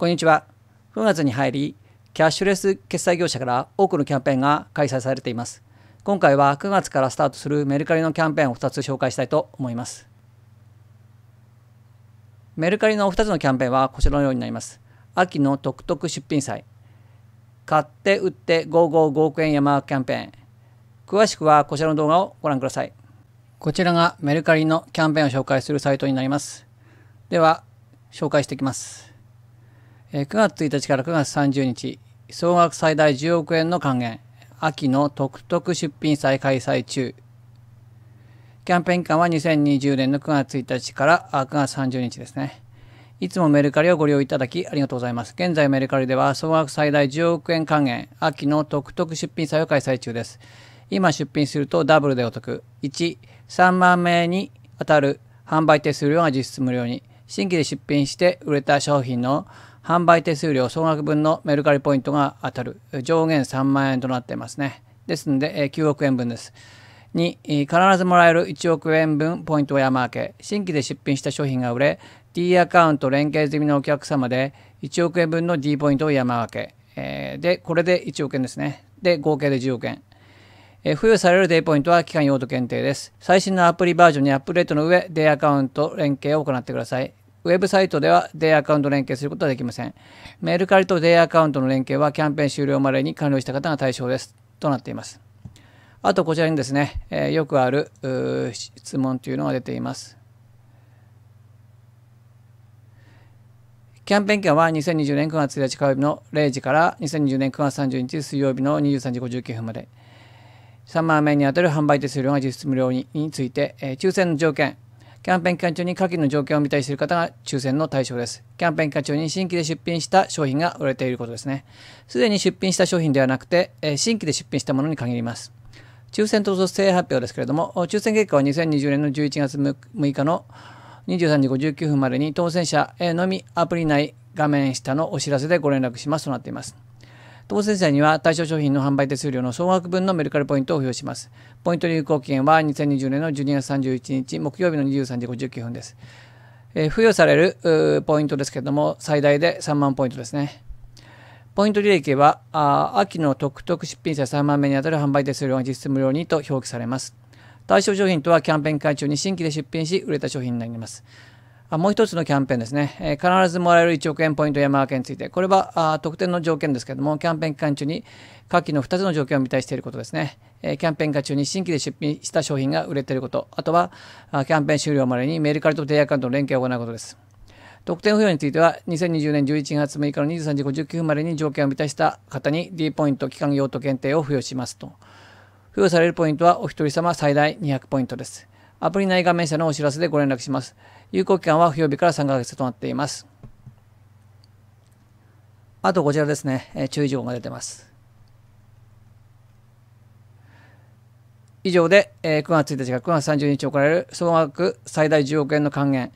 こんにちは。9月に入り、キャッシュレス決済業者から多くのキャンペーンが開催されています。今回は9月からスタートするメルカリのキャンペーンを2つ紹介したいと思います。メルカリの2つのキャンペーンはこちらのようになります。秋の特特出品祭。買って売って555億円山キャンペーン。詳しくはこちらの動画をご覧ください。こちらがメルカリのキャンペーンを紹介するサイトになります。では、紹介していきます。9月1日から9月30日、総額最大10億円の還元、秋の特特出品祭開催中。キャンペーン期間は2020年の9月1日から9月30日ですね。いつもメルカリをご利用いただきありがとうございます。現在メルカリでは総額最大10億円還元、秋の特特出品祭を開催中です。今出品するとダブルでお得。1、3万名に当たる販売手数料が実質無料に。新規で出品して売れた商品の販売手数料総額分のメルカリポイントが当たる上限3万円となっていますね。ですので、9億円分です。2、必ずもらえる1億円分ポイントを山分け、新規で出品した商品が売れ、D アカウント連携済みのお客様で1億円分の D ポイントを山分け。えで、これで1億円ですね。で、合計で10億円。え付与されるデイポイントは期間用途限定です。最新のアプリバージョンにアップデートの上、デイアカウント連携を行ってください。ウェブサイトではデイアカウント連携することはできません。メルカリとデイアカウントの連携はキャンペーン終了までに完了した方が対象です。となっています。あとこちらにですね、えー、よくある質問というのが出ています。キャンペーン期間は2020年9月1日火曜日の0時から2020年9月30日水曜日の23時59分まで3万円に当たる販売手数料が実質無料について、えー、抽選の条件キャンペーン期間中に下記の条件を満たしている方が抽選の対象です。キャンペーン期間中に新規で出品した商品が売れていることですね。すでに出品した商品ではなくて、え新規で出品したものに限ります。抽選当卒正発表ですけれども、抽選結果は2020年の11月6日の23時59分までに当選者のみアプリ内画面下のお知らせでご連絡しますとなっています。当選者には対象商品の販売手数料の総額分のメルカリポイントを付与します。ポイント有効期限は2020年の12月31日木曜日の23時59分です。えー、付与されるポイントですけれども、最大で3万ポイントですね。ポイント利益は、あ秋の特特出品者3万名にあたる販売手数料が実質無料にと表記されます。対象商品とはキャンペーン会中に新規で出品し、売れた商品になります。あもう一つのキャンペーンですね、えー、必ずもらえる1億円ポイント山分けについて、これはあ特典の条件ですけれども、キャンペーン期間中に下記の2つの条件を満たしていることですね。えー、キャンペーン期間中に新規で出品した商品が売れていること、あとはあキャンペーン終了までにメールカルと定アカウントの連携を行うことです。特典付与については、2020年11月6日の23時59分までに条件を満たした方に D ポイント期間用途限定を付与しますと。付与されるポイントはお一人様最大200ポイントです。アプリ内画面社のお知らせでご連絡します。有効期間は不曜日から3ヶ月となっています。あとこちらですね、えー、注意事項が出てます。以上で、えー、9月1日から9月30日行われる総額最大10億円の還元、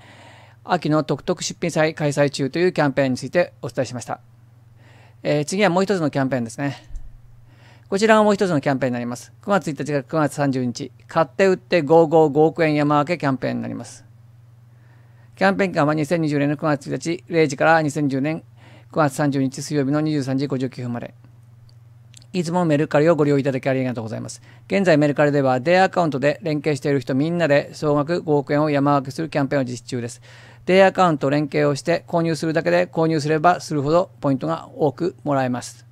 秋の特特出品祭開催中というキャンペーンについてお伝えしました。えー、次はもう一つのキャンペーンですね。こちらがもう一つのキャンペーンになります。9月1日から9月30日、買って売って555億円山分けキャンペーンになります。キャンペーン期間は2020年の9月1日0時から2010年9月30日水曜日の23時59分まで。いつもメルカリをご利用いただきありがとうございます。現在メルカリではデイアカウントで連携している人みんなで総額5億円を山分けするキャンペーンを実施中です。デイアカウント連携をして購入するだけで購入すればするほどポイントが多くもらえます。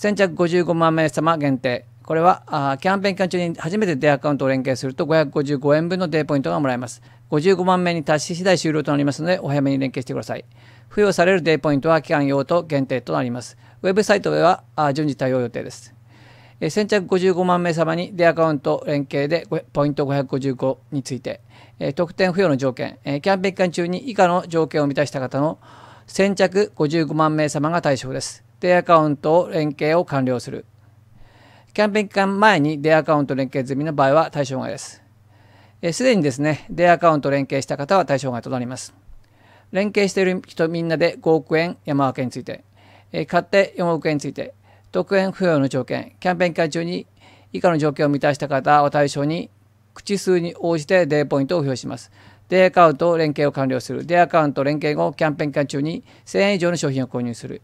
先着55万名様限定これはキャンペーン期間中に初めてデーアカウントを連携すると555円分のデーポイントがもらえます55万名に達し次第終了となりますのでお早めに連携してください付与されるデーポイントは期間用と限定となりますウェブサイトでは順次対応予定です先着55万名様にデアカウント連携でポイント555について特典付与の条件キャンペーン期間中に以下の条件を満たした方の先着55万名様が対象ですデアカウントを連携を完了する。キャンペーン期間前にデアカウント連携済みの場合は対象外です。すでにですね、デアカウント連携した方は対象外となります。連携している人みんなで5億円山分けについて、買って4億円について、特円付与の条件、キャンペーン期間中に以下の条件を満たした方を対象に、口数に応じてデーポイントを付与します。デイアカウント連携を完了する。デイアカウント連携後、キャンペーン期間中に1000円以上の商品を購入する。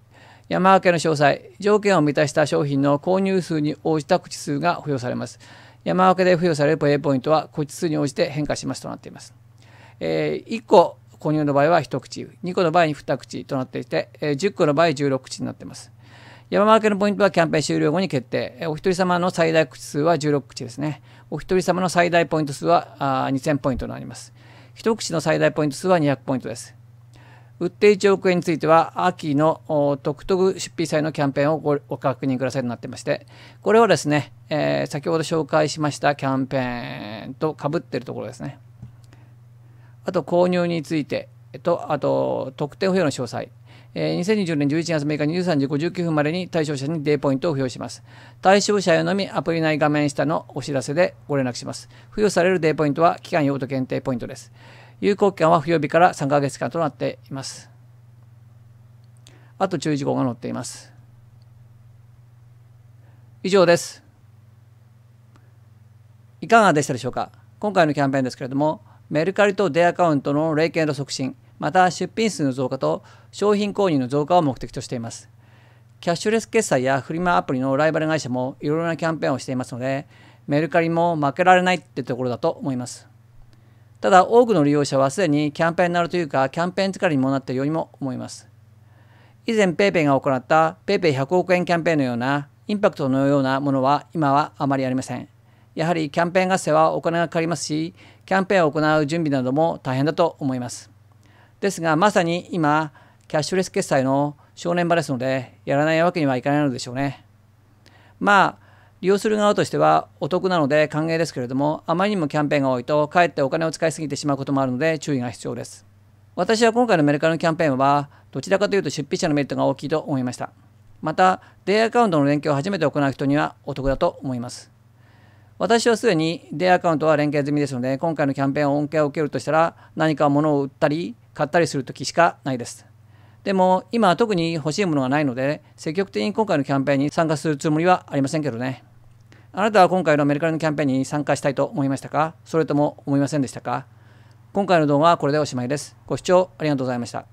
山分けの詳細条件を満たした商品の購入数に応じた口数が付与されます山分けで付与されるレイポイントは口数に応じて変化しますとなっています、えー、1個購入の場合は1口2個の場合に2口となっていて、えー、10個の場合16口になっています山分けのポイントはキャンペーン終了後に決定お一人様の最大口数は16口ですねお一人様の最大ポイント数はあ2000ポイントになります一口の最大ポイント数は200ポイントです売って1億円については秋の特特出費債のキャンペーンをごご確認くださいとなってましてこれはですね、えー、先ほど紹介しましたキャンペーンとかぶっているところですねあと購入についてとあと特典付与の詳細2020年11月6日23時59分までに対象者にデーポイントを付与します。対象者へのみアプリ内画面下のお知らせでご連絡します。付与されるデーポイントは期間用途限定ポイントです。有効期間は不予日から3ヶ月間となっています。あと注意事項が載っています。以上です。いかがでしたでしょうか今回のキャンペーンですけれども、メルカリとデアカウントの連携の促進、また出品数の増加と商品購入の増加を目的としています。キャッシュレス決済やフリマアプリのライバル会社もいろいろなキャンペーンをしていますので、メルカリも負けられないってところだと思います。ただ多くの利用者はすでにキャンペーンになるというかキャンペーン疲れにもなっているようにも思います。以前 PayPay が行った PayPay100 億円キャンペーンのようなインパクトのようなものは今はあまりありません。やはりキャンペーン合戦はお金がかかりますし、キャンペーンを行う準備なども大変だと思います。ですが、まさに今、キャッシュレス決済の正念場ですので、やらないわけにはいかないのでしょうね。まあ、利用する側としてはお得なので歓迎ですけれどもあまりにもキャンペーンが多いとかえってお金を使いすぎてしまうこともあるので注意が必要です私は今回のメルカリのキャンペーンはどちらかというと出費者のメリットが大きいと思いましたまたデイアカウントの連携を初めて行う人にはお得だと思います私はすでにデイアカウントは連携済みですので今回のキャンペーンを恩恵を受けるとしたら何か物を売ったり買ったりする時しかないですでも今は特に欲しいものがないので積極的に今回のキャンペーンに参加するつもりはありませんけどねあなたは今回のメルカリのキャンペーンに参加したいと思いましたかそれとも思いませんでしたか今回の動画はこれでおしまいです。ご視聴ありがとうございました。